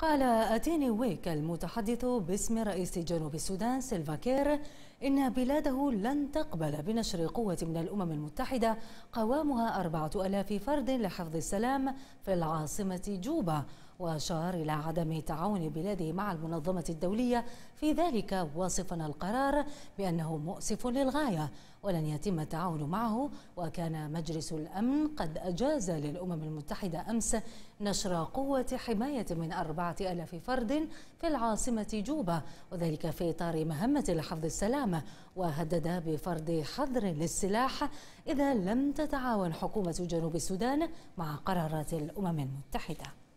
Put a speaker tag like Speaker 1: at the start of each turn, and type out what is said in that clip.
Speaker 1: قال أتيني ويك المتحدث باسم رئيس جنوب السودان سيلفا كير إن بلاده لن تقبل بنشر قوة من الأمم المتحدة قوامها أربعة ألاف فرد لحفظ السلام في العاصمة جوبا وأشار إلى عدم تعاون بلاده مع المنظمة الدولية في ذلك واصفا القرار بأنه مؤسف للغاية ولن يتم التعاون معه وكان مجلس الأمن قد أجاز للأمم المتحدة أمس نشر قوة حماية من أربعة ألاف فرد في العاصمة جوبا وذلك في إطار مهمة لحفظ السلام وهدد بفرض حظر للسلاح إذا لم تتعاون حكومة جنوب السودان مع قرارات الأمم المتحدة